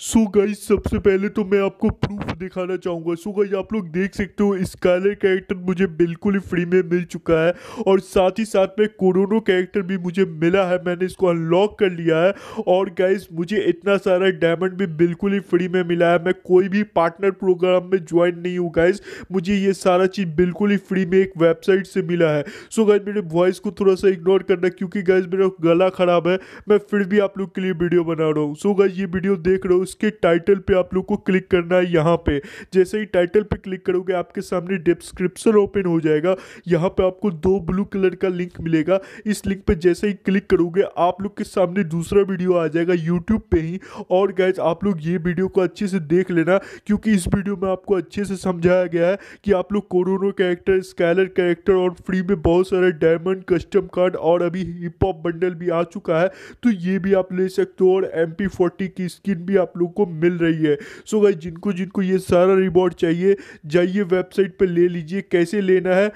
so guys सबसे पहले तो मैं आपको प्रूफ दिखाना चाहूँगा सो गाइज आप लोग देख सकते हो स्काइलर कैरेक्टर मुझे बिल्कुल ही फ्री में मिल चुका है और साथ ही साथ में कोरोनो कैरेक्टर भी मुझे मिला है मैंने इसको अनलॉक कर लिया है और गाइज मुझे इतना सारा डायमंड भी बिल्कुल ही फ्री में मिला है मैं कोई भी पार्टनर प्रोग्राम में ज्वाइन नहीं हूँ गाइज मुझे ये सारा चीज़ बिल्कुल ही फ्री में एक वेबसाइट से मिला है सो गाइज मेरे वॉइस को थोड़ा सा इग्नोर करना क्योंकि गाइज मेरा गला ख़राब है मैं फिर भी आप लोग के लिए वीडियो बना रहा हूँ सो गाइज ये वीडियो देख रहे हो उसके टाइटल पे आप लोग को क्लिक करना है यहाँ पे जैसे ही टाइटल पे क्लिक करोगे आपके सामने डिस्क्रिप्शन ओपन हो जाएगा यहाँ पे आपको दो ब्लू कलर का लिंक मिलेगा इस लिंक पे जैसे ही क्लिक करोगे आप लोग के सामने दूसरा वीडियो आ जाएगा यूट्यूब पे ही और गैज आप लोग ये वीडियो को अच्छे से देख लेना क्योंकि इस वीडियो में आपको अच्छे से समझाया गया है कि आप लोग कोरोनो कैरेक्टर स्कैलर कैरेक्टर और फ्री में बहुत सारे डायमंड कस्टम कार्ड और अभी हिप हॉप बंडल भी आ चुका है तो ये भी आप ले सकते हो और एम की स्किन भी आप लोग को मिल रही है सो so गाइस जिनको जिनको ये सारा रिवॉर्ड चाहिए जाइए वेबसाइट पर ले लीजिए कैसे लेना है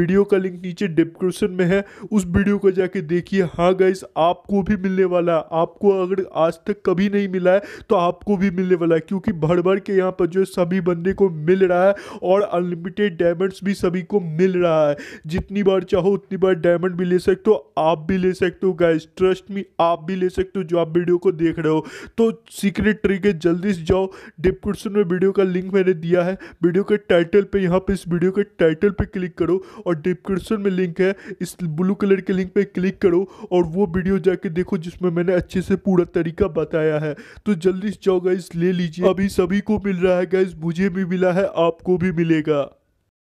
वीडियो का लिंक नीचे डिस्क्रिप्शन में है उस वीडियो को जाके देखिए हाँ गाइज आपको भी मिलने वाला है आपको अगर आज तक कभी नहीं मिला है तो आपको भी मिलने वाला है क्योंकि भर भर के यहाँ पर जो सभी बंदे को मिल रहा है और अनलिमिटेड डायमंड्स भी सभी को मिल रहा है जितनी बार चाहो उतनी बार डायमंड भी ले सकते हो आप भी ले सकते हो गाइज ट्रस्ट मी आप भी ले सकते हो जो आप वीडियो को देख रहे हो तो सीक्रेट मिलिट्री के जल्दी से जाओ डिस्क्रिप्शन में वीडियो का लिंक मैंने दिया है वीडियो के टाइटल पे यहाँ पे इस वीडियो के टाइटल पे क्लिक करो और डिस्क्रिप्शन में लिंक है इस ब्लू कलर के लिंक पे क्लिक करो और वो वीडियो जाके देखो जिसमें मैंने अच्छे से पूरा तरीका बताया है तो जल्दी से जाओ गाइस ले लीजिए अभी सभी को मिल रहा है गाइस मुझे भी मिला है आपको भी मिलेगा